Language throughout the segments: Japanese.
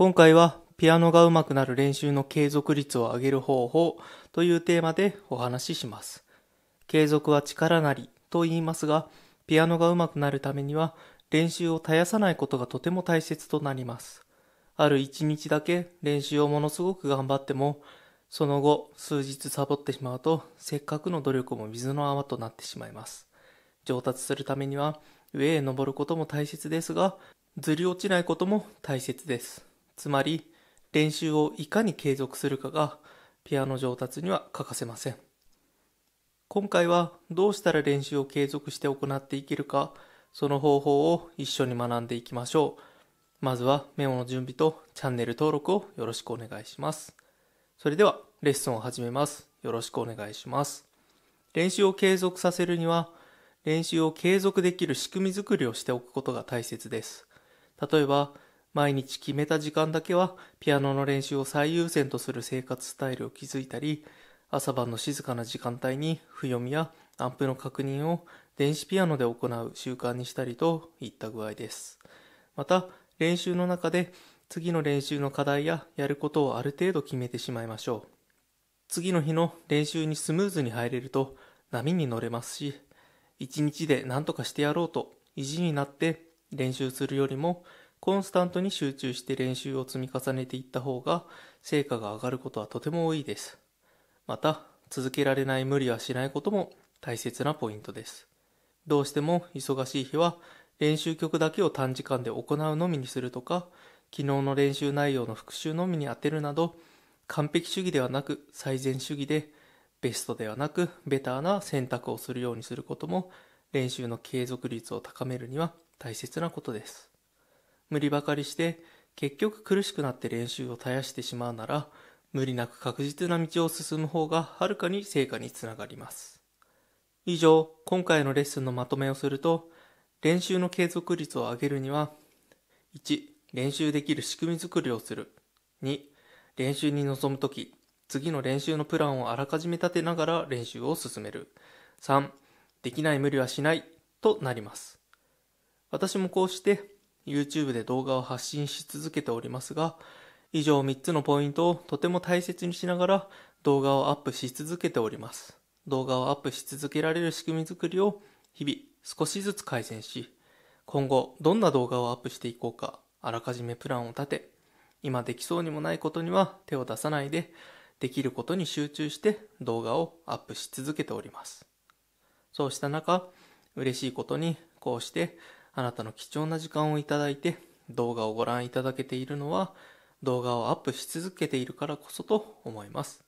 今回はピアノが上手くなる練習の継続率を上げる方法というテーマでお話しします。継続は力なりと言いますが、ピアノが上手くなるためには練習を絶やさないことがとても大切となります。ある一日だけ練習をものすごく頑張っても、その後数日サボってしまうと、せっかくの努力も水の泡となってしまいます。上達するためには上へ登ることも大切ですが、ずり落ちないことも大切です。つまり練習をいかに継続するかがピアノ上達には欠かせません今回はどうしたら練習を継続して行っていけるかその方法を一緒に学んでいきましょうまずはメモの準備とチャンネル登録をよろしくお願いしますそれではレッスンを始めますよろしくお願いします練習を継続させるには練習を継続できる仕組みづくりをしておくことが大切です例えば毎日決めた時間だけはピアノの練習を最優先とする生活スタイルを築いたり、朝晩の静かな時間帯に譜読みやアンプの確認を電子ピアノで行う習慣にしたりといった具合です。また、練習の中で次の練習の課題ややることをある程度決めてしまいましょう。次の日の練習にスムーズに入れると波に乗れますし、一日で何とかしてやろうと意地になって練習するよりもコンスタントに集中して練習を積み重ねていった方が成果が上がることはとても多いです。また、続けられない無理はしないことも大切なポイントです。どうしても忙しい日は練習曲だけを短時間で行うのみにするとか、昨日の練習内容の復習のみに当てるなど、完璧主義ではなく最善主義で、ベストではなくベターな選択をするようにすることも練習の継続率を高めるには大切なことです。無理ばかりして結局苦しくなって練習を絶やしてしまうなら無理なく確実な道を進む方がはるかに成果につながります。以上、今回のレッスンのまとめをすると、練習の継続率を上げるには、1、練習できる仕組み作りをする。2、練習に臨む時次の練習のプランをあらかじめ立てながら練習を進める。3、できない無理はしないとなります。私もこうして YouTube で動画を発信し続けておりますが、以上3つのポイントをとても大切にしながら動画をアップし続けております。動画をアップし続けられる仕組み作りを日々少しずつ改善し、今後どんな動画をアップしていこうか、あらかじめプランを立て、今できそうにもないことには手を出さないで、できることに集中して動画をアップし続けております。そうした中、嬉しいことにこうしてあなたの貴重な時間をいただいて動画をご覧いただけているのは動画をアップし続けているからこそと思います。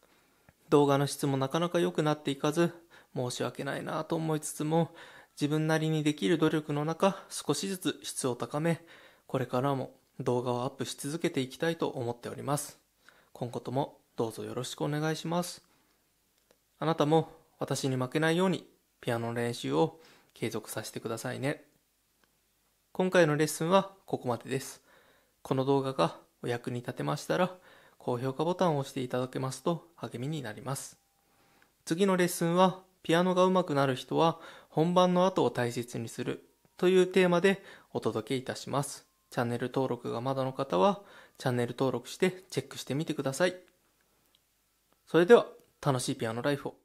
動画の質もなかなか良くなっていかず申し訳ないなと思いつつも自分なりにできる努力の中少しずつ質を高めこれからも動画をアップし続けていきたいと思っております。今後ともどうぞよろしくお願いします。あなたも私に負けないようにピアノの練習を継続させてくださいね。今回のレッスンはここまでです。この動画がお役に立てましたら、高評価ボタンを押していただけますと励みになります。次のレッスンは、ピアノが上手くなる人は本番の後を大切にするというテーマでお届けいたします。チャンネル登録がまだの方は、チャンネル登録してチェックしてみてください。それでは、楽しいピアノライフを。